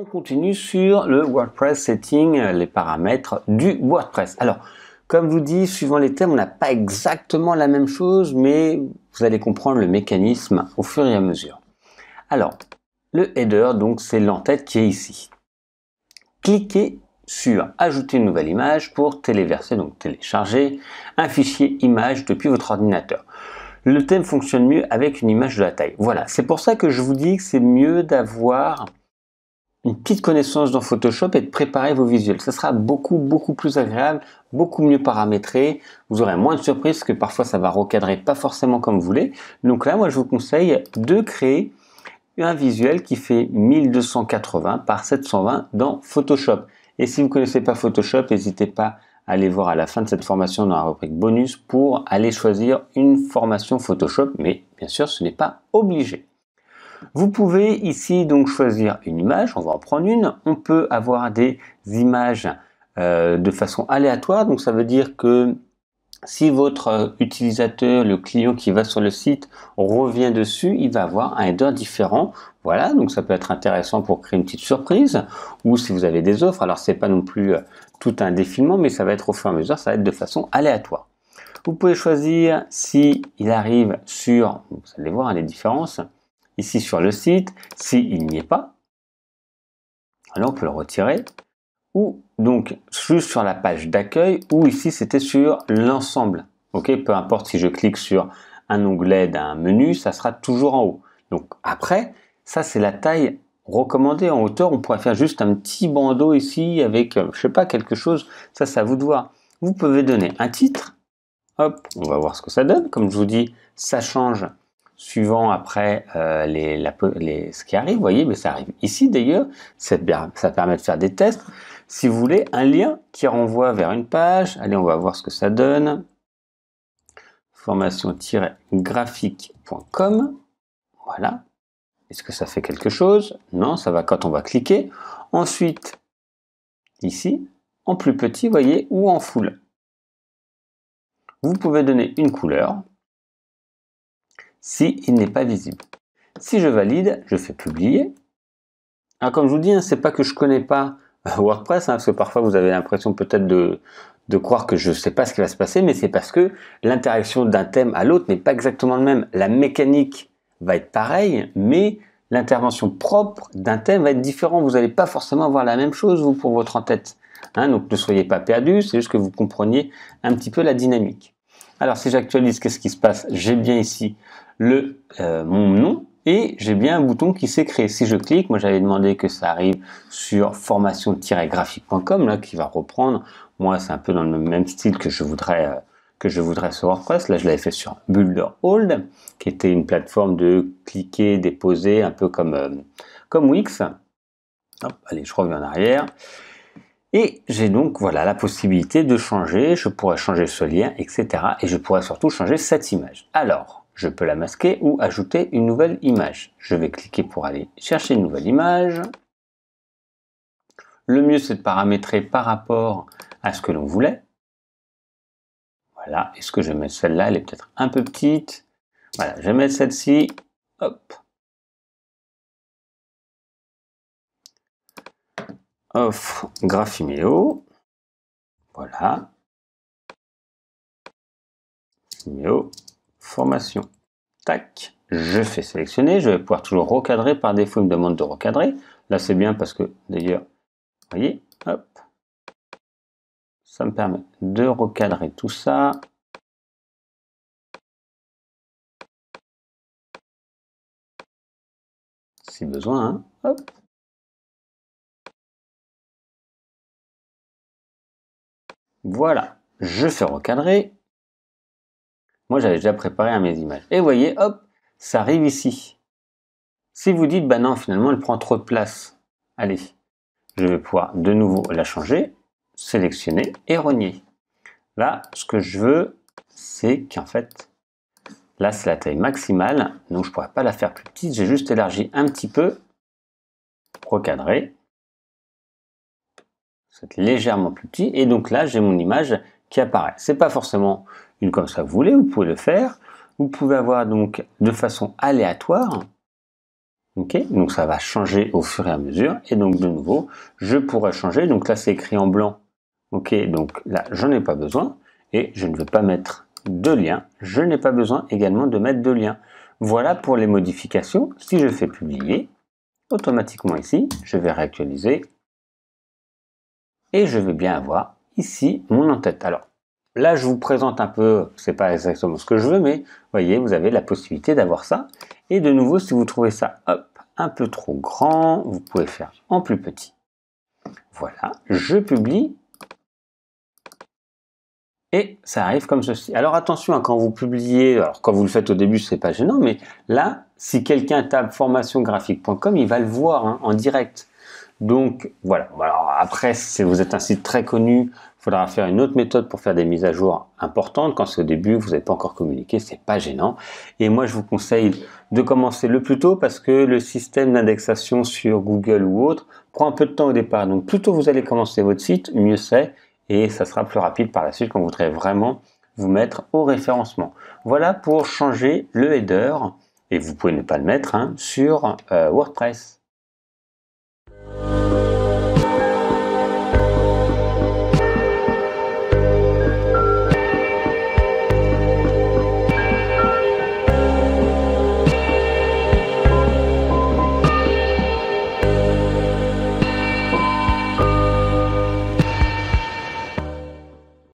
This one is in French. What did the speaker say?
On continue sur le WordPress setting, euh, les paramètres du WordPress. Alors, comme vous dit, suivant les thèmes, on n'a pas exactement la même chose, mais vous allez comprendre le mécanisme au fur et à mesure. Alors, le header, donc c'est l'entête qui est ici. Cliquez sur Ajouter une nouvelle image pour téléverser, donc télécharger un fichier image depuis votre ordinateur le thème fonctionne mieux avec une image de la taille. Voilà, c'est pour ça que je vous dis que c'est mieux d'avoir une petite connaissance dans Photoshop et de préparer vos visuels. Ça sera beaucoup, beaucoup plus agréable, beaucoup mieux paramétré. Vous aurez moins de surprises que parfois ça va recadrer pas forcément comme vous voulez. Donc là, moi, je vous conseille de créer un visuel qui fait 1280 par 720 dans Photoshop. Et si vous ne connaissez pas Photoshop, n'hésitez pas à aller voir à la fin de cette formation dans la rubrique bonus pour aller choisir une formation Photoshop. Mais bien sûr, ce n'est pas obligé. Vous pouvez ici donc choisir une image, on va en prendre une. On peut avoir des images euh, de façon aléatoire, donc ça veut dire que si votre euh, utilisateur, le client qui va sur le site revient dessus, il va avoir un header différent. Voilà, donc ça peut être intéressant pour créer une petite surprise ou si vous avez des offres. Alors ce n'est pas non plus euh, tout un défilement, mais ça va être au fur et à mesure, ça va être de façon aléatoire. Vous pouvez choisir si arrive sur, vous allez voir hein, les différences, ici sur le site. S'il n'y est pas, alors on peut le retirer. Ou donc juste sur la page d'accueil, ou ici c'était sur l'ensemble. Ok, peu importe si je clique sur un onglet d'un menu, ça sera toujours en haut. Donc après, ça c'est la taille recommandée en hauteur. On pourrait faire juste un petit bandeau ici avec, euh, je sais pas, quelque chose. Ça, ça vous doit Vous pouvez donner un titre. Hop, on va voir ce que ça donne. Comme je vous dis, ça change suivant après euh, les, ce qui arrive, vous voyez, mais ça arrive ici d'ailleurs, ça permet de faire des tests. Si vous voulez, un lien qui renvoie vers une page, allez, on va voir ce que ça donne. formation-graphique.com, voilà. Est-ce que ça fait quelque chose Non, ça va quand on va cliquer. Ensuite, ici, en plus petit, vous voyez, ou en full. Vous pouvez donner une couleur, si il n'est pas visible. Si je valide, je fais publier. Alors ah, comme je vous dis, ce hein, c'est pas que je connais pas euh, WordPress, hein, parce que parfois vous avez l'impression peut-être de, croire que je ne sais pas ce qui va se passer, mais c'est parce que l'interaction d'un thème à l'autre n'est pas exactement le même. La mécanique va être pareille, mais l'intervention propre d'un thème va être différente. Vous n'allez pas forcément avoir la même chose, vous, pour votre en-tête. Hein. donc ne soyez pas perdu. c'est juste que vous compreniez un petit peu la dynamique. Alors si j'actualise, qu'est-ce qui se passe J'ai bien ici le, euh, mon nom et j'ai bien un bouton qui s'est créé. Si je clique, moi j'avais demandé que ça arrive sur formation-graphique.com, là qui va reprendre. Moi c'est un peu dans le même style que je voudrais... Euh, que je voudrais sur WordPress. Là, je l'avais fait sur Builder Hold, qui était une plateforme de cliquer, déposer, un peu comme, euh, comme Wix. allez, je reviens en arrière. Et j'ai donc voilà la possibilité de changer, je pourrais changer ce lien, etc. Et je pourrais surtout changer cette image. Alors, je peux la masquer ou ajouter une nouvelle image. Je vais cliquer pour aller chercher une nouvelle image. Le mieux, c'est de paramétrer par rapport à ce que l'on voulait. Voilà, est-ce que je mets celle-là Elle est peut-être un peu petite. Voilà, je vais mettre celle-ci. Hop, graphiméo, Voilà. Meo formation. Tac. Je fais sélectionner. Je vais pouvoir toujours recadrer. Par défaut, il me demande de recadrer. Là, c'est bien parce que, d'ailleurs, vous voyez, hop. Ça me permet de recadrer tout ça. si besoin. Hein, hop. Voilà, je fais recadrer. Moi, j'avais déjà préparé à mes images. Et voyez, hop, ça arrive ici. Si vous dites, bah non, finalement, elle prend trop de place. Allez, je vais pouvoir de nouveau la changer, sélectionner et rogner. Là, ce que je veux, c'est qu'en fait, là, c'est la taille maximale. Donc, je ne pourrais pas la faire plus petite. J'ai juste élargi un petit peu, recadrer légèrement plus petit, et donc là j'ai mon image qui apparaît. C'est pas forcément une comme ça vous voulez, vous pouvez le faire. Vous pouvez avoir donc de façon aléatoire. ok donc ça va changer au fur et à mesure. Et donc de nouveau, je pourrais changer. Donc là c'est écrit en blanc. Ok, donc là je n'ai pas besoin. Et je ne veux pas mettre de lien. Je n'ai pas besoin également de mettre de lien. Voilà pour les modifications. Si je fais publier, automatiquement ici, je vais réactualiser et je vais bien avoir ici mon en-tête. Alors là, je vous présente un peu, c'est pas exactement ce que je veux, mais voyez, vous avez la possibilité d'avoir ça. Et de nouveau, si vous trouvez ça hop, un peu trop grand, vous pouvez faire en plus petit. Voilà, je publie. Et ça arrive comme ceci. Alors attention, hein, quand vous publiez, alors quand vous le faites au début, ce n'est pas gênant, mais là, si quelqu'un tape formationgraphique.com, il va le voir hein, en direct. Donc voilà. après, si vous êtes un site très connu, il faudra faire une autre méthode pour faire des mises à jour importantes. Quand c'est au début, vous n'avez pas encore communiqué, c'est pas gênant. Et moi, je vous conseille de commencer le plus tôt parce que le système d'indexation sur Google ou autre prend un peu de temps au départ. Donc plus tôt vous allez commencer votre site, mieux c'est et ça sera plus rapide par la suite quand vous voudrez vraiment vous mettre au référencement. Voilà pour changer le header et vous pouvez ne pas le mettre hein, sur euh, WordPress.